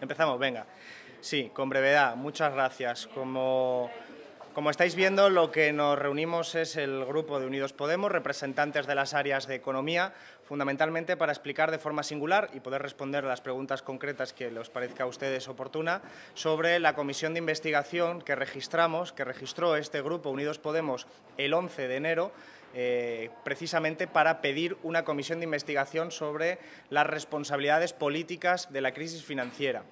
Empezamos, venga. Sí, con brevedad, muchas gracias. Como, como estáis viendo, lo que nos reunimos es el grupo de Unidos Podemos, representantes de las áreas de economía, fundamentalmente para explicar de forma singular y poder responder las preguntas concretas que les parezca a ustedes oportuna sobre la comisión de investigación que registramos, que registró este grupo Unidos Podemos el 11 de enero eh, precisamente para pedir una comisión de investigación sobre las responsabilidades políticas de la crisis financiera.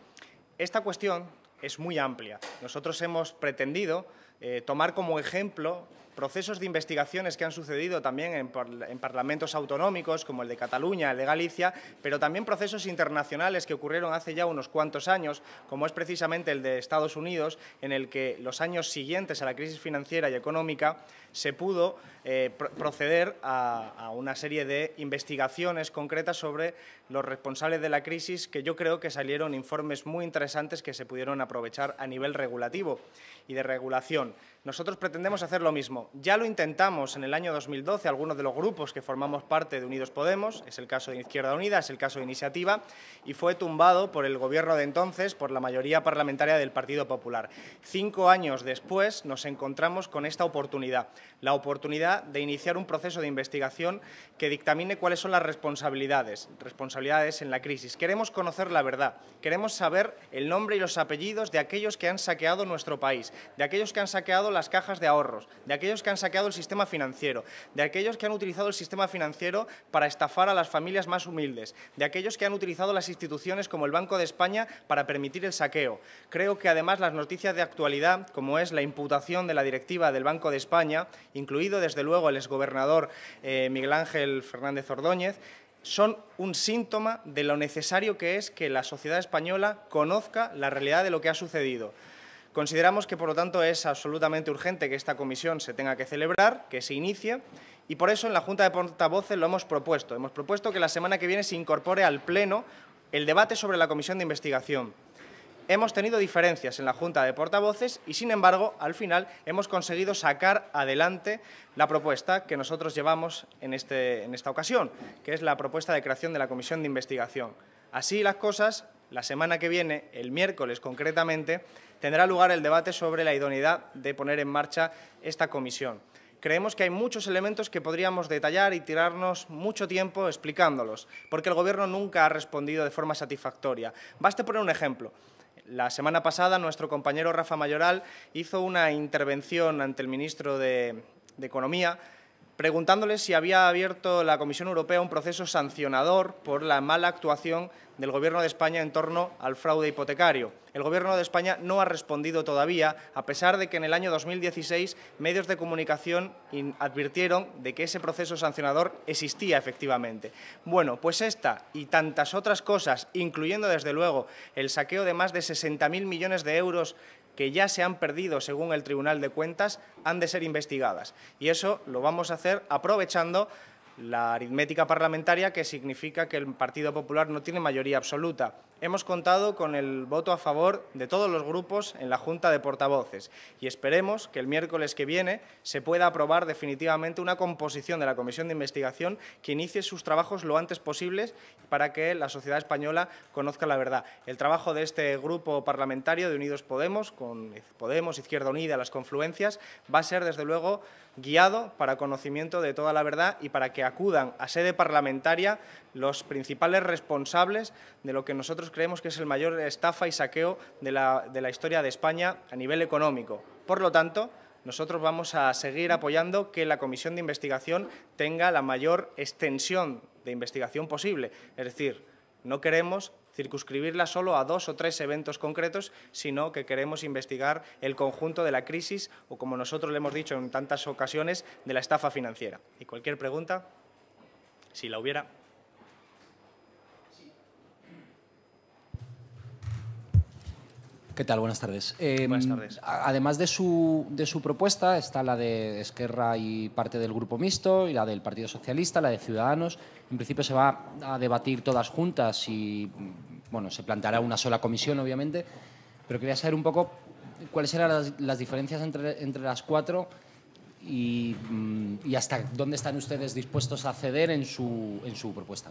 Esta cuestión es muy amplia. Nosotros hemos pretendido eh, tomar como ejemplo procesos de investigaciones que han sucedido también en, parlamentos autonómicos como el de Cataluña, el de Galicia, pero también procesos internacionales que ocurrieron hace ya unos cuantos años, como es precisamente el de Estados Unidos, en el que los años siguientes a la crisis financiera y económica se pudo eh, proceder a una serie de investigaciones concretas sobre los responsables de la crisis, que yo creo que salieron informes muy interesantes que se pudieron aprovechar a nivel regulativo y de regulación. Nosotros pretendemos hacer lo mismo, ya lo intentamos en el año 2012 algunos de los grupos que formamos parte de Unidos Podemos, es el caso de Izquierda Unida, es el caso de Iniciativa, y fue tumbado por el gobierno de entonces, por la mayoría parlamentaria del Partido Popular. Cinco años después nos encontramos con esta oportunidad, la oportunidad de iniciar un proceso de investigación que dictamine cuáles son las responsabilidades, responsabilidades en la crisis. Queremos conocer la verdad, queremos saber el nombre y los apellidos de aquellos que han saqueado nuestro país, de aquellos que han saqueado las cajas de ahorros, de aquellos que han saqueado el sistema financiero, de aquellos que han utilizado el sistema financiero para estafar a las familias más humildes, de aquellos que han utilizado las instituciones como el Banco de España para permitir el saqueo. Creo que además las noticias de actualidad, como es la imputación de la directiva del Banco de España, incluido desde luego el exgobernador eh, Miguel Ángel Fernández Ordóñez, son un síntoma de lo necesario que es que la sociedad española conozca la realidad de lo que ha sucedido. Consideramos que, por lo tanto, es absolutamente urgente que esta comisión se tenga que celebrar, que se inicie, y por eso en la Junta de Portavoces lo hemos propuesto. Hemos propuesto que la semana que viene se incorpore al Pleno el debate sobre la comisión de investigación. Hemos tenido diferencias en la Junta de Portavoces y, sin embargo, al final hemos conseguido sacar adelante la propuesta que nosotros llevamos en, este, en esta ocasión, que es la propuesta de creación de la comisión de investigación. Así las cosas, la semana que viene, el miércoles concretamente, tendrá lugar el debate sobre la idoneidad de poner en marcha esta comisión. Creemos que hay muchos elementos que podríamos detallar y tirarnos mucho tiempo explicándolos, porque el Gobierno nunca ha respondido de forma satisfactoria. Baste poner un ejemplo. La semana pasada nuestro compañero Rafa Mayoral hizo una intervención ante el ministro de, de Economía Preguntándole si había abierto la Comisión Europea un proceso sancionador por la mala actuación del Gobierno de España en torno al fraude hipotecario. El Gobierno de España no ha respondido todavía, a pesar de que en el año 2016 medios de comunicación advirtieron de que ese proceso sancionador existía efectivamente. Bueno, pues esta y tantas otras cosas, incluyendo desde luego el saqueo de más de 60.000 millones de euros que ya se han perdido según el Tribunal de Cuentas han de ser investigadas. Y eso lo vamos a hacer aprovechando la aritmética parlamentaria que significa que el Partido Popular no tiene mayoría absoluta. Hemos contado con el voto a favor de todos los grupos en la Junta de Portavoces y esperemos que el miércoles que viene se pueda aprobar definitivamente una composición de la Comisión de Investigación que inicie sus trabajos lo antes posible para que la sociedad española conozca la verdad. El trabajo de este grupo parlamentario de Unidos Podemos, con Podemos, Izquierda Unida, las confluencias, va a ser desde luego guiado para conocimiento de toda la verdad y para que acudan a sede parlamentaria los principales responsables de lo que nosotros creemos que es el mayor estafa y saqueo de la, historia de España a nivel económico. Por lo tanto, nosotros vamos a seguir apoyando que la comisión de investigación tenga la mayor extensión de investigación posible. Es decir, no queremos circunscribirla solo a dos o tres eventos concretos, sino que queremos investigar el conjunto de la crisis o, como nosotros le hemos dicho en tantas ocasiones, de la estafa financiera. Y cualquier pregunta, si la hubiera. ¿Qué tal? Buenas tardes. Em, además de su, propuesta, está la de Esquerra y parte del Grupo Mixto, y la del Partido Socialista, la de Ciudadanos. En principio se va a debatir todas juntas y bueno, se planteará una sola comisión, obviamente. Pero quería saber un poco cuáles eran las, diferencias entre, entre las cuatro y, mm, y, hasta dónde están ustedes dispuestos a ceder en su, en su propuesta.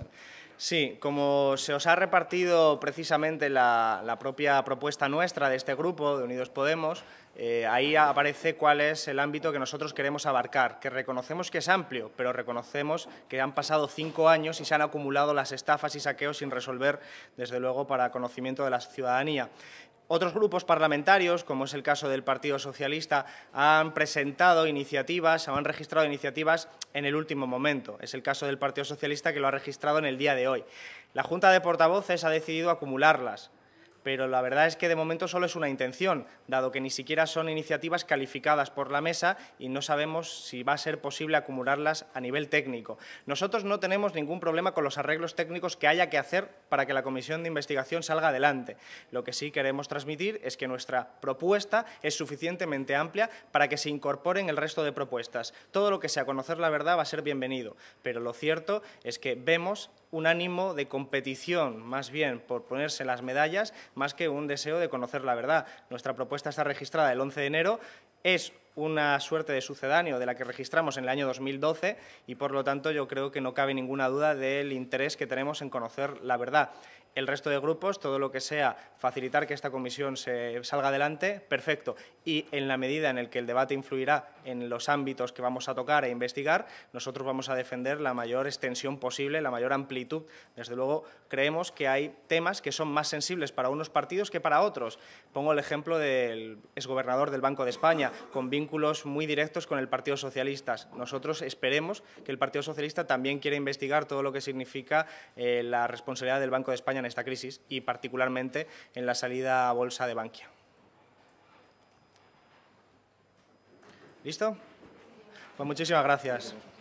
Sí, como se os ha repartido precisamente la propia propuesta nuestra de este grupo, de Unidos Podemos, eh, ahí aparece cuál es el ámbito que nosotros queremos abarcar, que reconocemos que es amplio, pero reconocemos que han pasado cinco años y se han acumulado las estafas y saqueos sin resolver, desde luego, para conocimiento de la ciudadanía. Otros grupos parlamentarios, como es el caso del Partido Socialista, han presentado iniciativas o han registrado iniciativas en el último momento. Es el caso del Partido Socialista que lo ha registrado en el día de hoy. La Junta de Portavoces ha decidido acumularlas pero la verdad es que de momento solo es una intención, dado que ni siquiera son iniciativas calificadas por la mesa y no sabemos si va a ser posible acumularlas a nivel técnico. Nosotros no tenemos ningún problema con los arreglos técnicos que haya que hacer para que la comisión de investigación salga adelante. Lo que sí queremos transmitir es que nuestra propuesta es suficientemente amplia para que se incorporen el resto de propuestas. Todo lo que sea conocer la verdad va a ser bienvenido, pero lo cierto es que vemos un ánimo de competición, más bien por ponerse las medallas, más que un deseo de conocer la verdad. Nuestra propuesta está registrada el 11 de enero. Es una suerte de sucedáneo de la que registramos en el año 2012 y por lo tanto yo creo que no cabe ninguna duda del interés que tenemos en conocer la verdad. El resto de grupos, todo lo que sea facilitar que esta comisión se salga adelante, perfecto. Y en la medida en el que el debate influirá en los ámbitos que vamos a tocar e investigar, nosotros vamos a defender la mayor extensión posible, la mayor amplitud. Desde luego, creemos que hay temas que son más sensibles para unos partidos que para otros. Pongo el ejemplo del exgobernador del Banco de España, con vínculos muy directos con el Partido Socialista. Nosotros esperemos que el Partido Socialista también quiera investigar todo lo que significa eh, la responsabilidad del Banco de España en esta crisis y particularmente en la salida a bolsa de Bankia. ¿Listo? Pues muchísimas gracias.